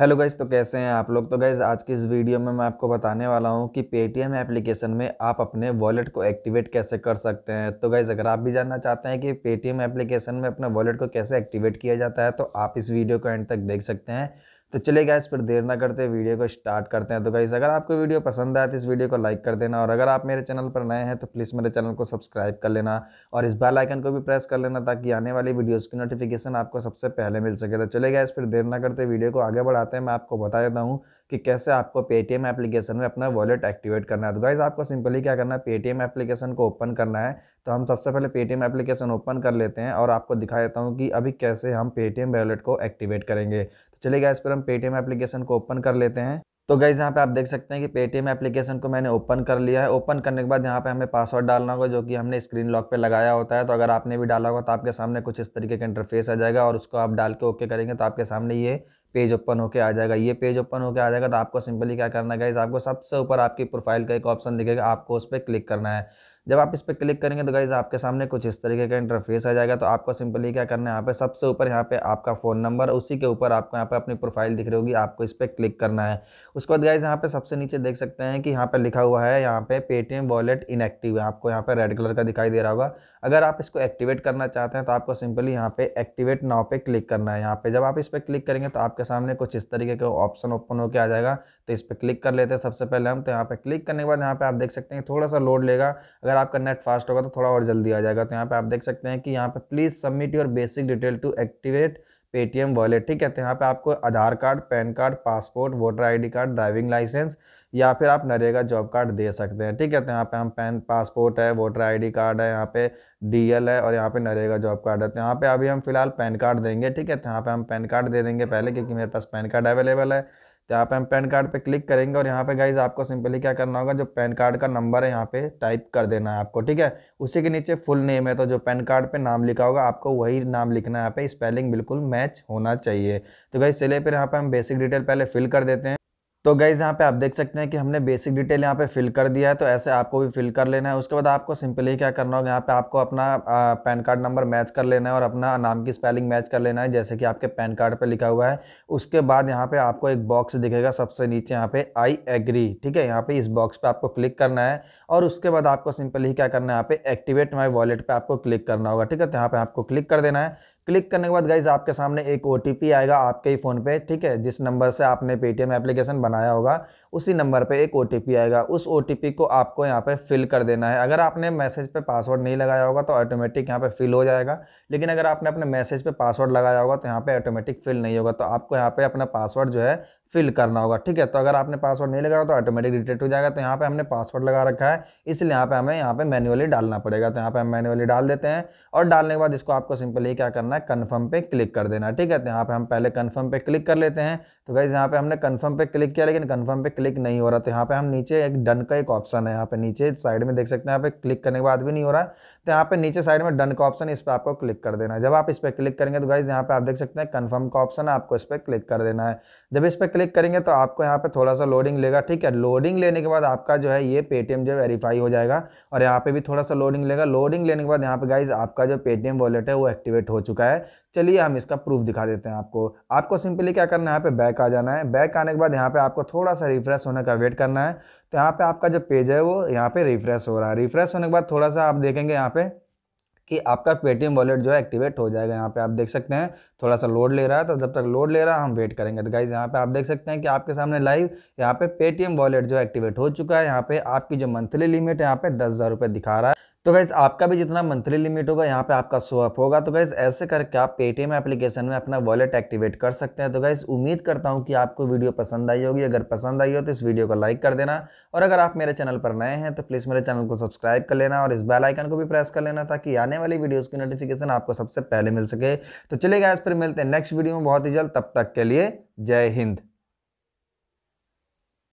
hello guys तो कैसे हैं आप लोग तो गाइज़ आज की इस वीडियो में मैं आपको बताने वाला हूं कि पेटीएम एप्लीकेशन में आप अपने वॉलेट को एक्टिवेट कैसे कर सकते हैं तो गाइज़ अगर आप भी जानना चाहते हैं कि पेटीएम एप्लीकेशन में अपने वॉलेट को कैसे एक्टिवेट किया जाता है तो आप इस वीडियो को एंड तक देख सकते हैं तो चलिए गाइस फिर देर ना करते वीडियो को स्टार्ट करते हैं तो गाइस अगर आपको वीडियो पसंद आए तो इस वीडियो को लाइक कर देना और अगर आप मेरे चैनल पर नए हैं तो प्लीज़ मेरे चैनल को सब्सक्राइब कर लेना और इस बेल आइकन को भी प्रेस कर लेना ताकि आने वाली वीडियोस की नोटिफिकेशन आपको सबसे पहले मिल सके तो चले गाइस फिर देर ना करते वीडियो को आगे बढ़ाते हैं मैं आपको बता देता हूँ कि कैसे आपको पेटीएम एप्लीकेशन में अपना वॉलेट एक्टिवेट करना है तो गाइज़ आपको सिंपली क्या करना है पेटीएम एप्लीकेशन को ओपन करना है तो हम सबसे पहले पेटीएम एप्लीकेशन ओपन कर लेते हैं और आपको दिखा देता हूँ कि अभी कैसे हम पेटीएम वॉलेट को एक्टिवेट करेंगे तो चलिए गाइज पर हम पेटीएम एप्लीकेशन को ओपन कर लेते हैं तो गाइज यहाँ पे आप देख सकते हैं कि पेटीएम एप्लीकेशन को मैंने ओपन कर लिया है ओपन करने के बाद यहाँ पे हमें पासवर्ड डालना होगा जो कि हमने स्क्रीन लॉक पे लगाया होता है तो अगर आपने भी डाला होगा तो आपके सामने कुछ इस तरीके का इंटरफेस आ जाएगा और उसको आप डाल के ओके करेंगे तो आपके सामने ये पेज ओपन होकर आ जाएगा ये पेज ओपन होकर आ जाएगा तो आपको सिंपली क्या करना है गाइज आपको सबसे ऊपर आपकी प्रोफाइल का एक ऑप्शन दिखेगा आपको उस पर क्लिक करना है जब आप इस पर क्लिक करेंगे तो गाइज आपके सामने कुछ इस तरीके का इंटरफेस आ जाएगा तो आपको सिंपली क्या करना है यहाँ पे सबसे ऊपर यहाँ पे आपका फ़ोन नंबर उसी के ऊपर आपको यहाँ पे अपनी प्रोफाइल दिख रही होगी आपको इस पर क्लिक करना है उसके बाद गाइज यहाँ पे सबसे नीचे देख सकते हैं कि यहाँ पर लिखा हुआ है यहाँ पे पेटीएम वॉलेट इनएक्टिव है आपको यहाँ पर रेड कलर का दिखाई दे रहा होगा अगर आप इसको एक्टिवेट करना चाहते हैं तो आपको सिंपली यहाँ पे एक्टिवेट नाव पे क्लिक करना है यहाँ पे जब आप इस पर क्लिक करेंगे तो आपके सामने कुछ इस तरीके का ऑप्शन ओपन होकर आ जाएगा तो इस पर क्लिक कर लेते हैं सबसे पहले हम तो यहाँ पे क्लिक करने के बाद यहाँ पे आप देख सकते हैं थोड़ा सा लोड लेगा अगर आपका नेट फास्ट होगा तो थोड़ा और जल्दी आ जाएगा तो यहाँ पे आप देख सकते हैं कि यहाँ पे please submit your basic detail to activate Paytm wallet ठीक है तो यहाँ पे आपको Aadhaar card pan card passport voter I card driving licence या फिर आप नरेगा जॉब कार्ड दे सकते हैं ठीक है तो यहाँ पे हम पैन पासपोर्ट है वोटर आईडी कार्ड है यहाँ पे डीएल है और यहाँ पे नरेगा जॉब कार्ड है तो यहाँ पे अभी हम फिलहाल पैन कार्ड देंगे ठीक है तो यहाँ पे हम पैन कार्ड दे देंगे पहले क्योंकि मेरे पास पैन कार्ड अवेलेबल है तो यहाँ पे हम पैन कार्ड पे क्लिक करेंगे और यहाँ पे गाइज आपको सिंपली क्या करना होगा जो पैन कार्ड का नंबर है यहाँ पे टाइप कर देना है आपको ठीक है उसी के नीचे फुल नेम है तो जो पैन कार्ड पे नाम लिखा होगा आपको वही नाम लिखना है यहाँ पे स्पेलिंग बिल्कुल मैच होना चाहिए तो गाइज चलिए फिर यहाँ पे हम बेसिक डिटेल पहले फिल कर देते हैं तो गाइज़ यहाँ पे आप देख सकते हैं कि हमने बेसिक डिटेल यहाँ पे फिल कर दिया है तो ऐसे आपको भी फिल कर लेना है उसके बाद आपको सिंपली क्या करना होगा यहाँ पे आपको अपना पैन कार्ड नंबर मैच कर लेना है और अपना नाम की स्पेलिंग मैच कर लेना है जैसे कि आपके पैन कार्ड पे लिखा हुआ है उसके बाद यहाँ पे आपको एक बॉक्स दिखेगा सबसे नीचे यहाँ पे आई एग्री ठीक है यहाँ पे इस बॉक्स पर आपको क्लिक करना है और उसके बाद आपको सिंपली क्या करना है यहाँ पे एक्टिवेट माई वॉलेट पर आपको क्लिक करना होगा ठीक है तो यहाँ पर आपको क्लिक कर देना है क्लिक करने के बाद गाइज आपके सामने एक ओ आएगा आपके ही फ़ोन पे ठीक है जिस नंबर से आपने पेटीएम एप्लीकेशन बनाया होगा उसी नंबर पे एक ओ आएगा उस ओ को आपको यहाँ पे फिल कर देना है अगर आपने मैसेज पे पासवर्ड नहीं लगाया होगा तो ऑटोमेटिक यहाँ पे फिल हो जाएगा लेकिन अगर आपने अपने मैसेज पे पासवर्ड लगाया होगा तो यहाँ पे ऑटोमेटिक फिल नहीं होगा तो आपको यहाँ पे अपना पासवर्ड जो है फिल करना होगा ठीक है तो अगर आपने पासवर्ड नहीं लगाया तो ऑटोमेटिक डिटेक्ट हो जाएगा तो यहाँ पे हमने पासवर्ड लगा रखा है इसलिए यहाँ पे हमें यहाँ पे मैनुअली डालना पड़ेगा तो यहाँ पे हम मैनुअली डाल देते हैं और डालने के बाद इसको आपको सिंपली क्या करना है कन्फर्म पे क्लिक कर देना ठीक है तो यहाँ पे हम पहले कन्फर्म पे क्लिक कर लेते हैं तो गाइज यहाँ पे हमने कन्फर्म पे क्लिक किया लेकिन कन्फर्म पे क्लिक नहीं हो रहा तो यहाँ पे हम नीचे एक डन का एक ऑप्शन है यहाँ पे नीचे साइड में देख सकते हैं यहाँ पे क्लिक करने के बाद भी नहीं हो रहा तो यहाँ पे नीचे साइड में डन का ऑप्शन इस पर आपको क्लिक कर देना है जब आप इस पर क्लिक करेंगे तो गाइज यहाँ पे आप देख सकते हैं कन्फर्म का ऑप्शन है आपको इस पर क्लिक कर देना है जब इस पर क्लिक करेंगे तो आपको यहाँ पे थोड़ा सा लोडिंग लेगा ठीक है लोडिंग लेने के बाद आपका जो है ये पेटीएम जो वेरीफाई हो जाएगा और यहाँ पे भी थोड़ा सा लोडिंग लेगा लोडिंग लेने के बाद यहाँ पे गाइज आपका जो पेटीएम वॉलेट है वो एक्टिवेट हो चुका है चलिए हम इसका प्रूफ दिखा देते हैं आपको आपको सिंपली क्या करना है यहाँ पे बैक आ जाना है बैक आने के बाद यहाँ पे आपको थोड़ा सा रिफ्रेश होने का वेट करना है तो यहाँ पे आपका जो पेज है वो यहाँ पे रिफ्रेश हो रहा है रिफ्रेश होने के बाद थोड़ा सा आप देखेंगे यहाँ पे कि आपका पेटीएम वॉलेट जो है एक्टिवेट हो जाएगा यहाँ पे आप देख सकते हैं थोड़ा सा लोड ले रहा है तो जब तक लोड ले रहा है हम वेट करेंगे तो गाइज यहाँ पे आप देख सकते हैं कि आपके सामने लाइव यहाँ पे पेटीएम वॉलेट जो एक्टिवेट हो चुका है यहाँ पे आपकी जो मंथली लिमिट है यहाँ पे दस हज़ार दिखा रहा है तो गैस आपका भी जितना मंथली लिमिट होगा यहाँ पे आपका शो अप होगा तो गैस ऐसे करके आप पेटीएम एप्लीकेशन में अपना वॉलेट एक्टिवेट कर सकते हैं तो गैस उम्मीद करता हूँ कि आपको वीडियो पसंद आई होगी अगर पसंद आई हो तो इस वीडियो को लाइक कर देना और अगर आप मेरे चैनल पर नए हैं तो प्लीज़ मेरे चैनल को सब्सक्राइब कर लेना और इस बेल आइकन को भी प्रेस कर लेना ताकि आने वाली वीडियोज़ की नोटिफिकेशन आपको सबसे पहले मिल सके तो चलिए गैस फिर मिलते हैं नेक्स्ट वीडियो में बहुत ही जल्द तब तक के लिए जय हिंद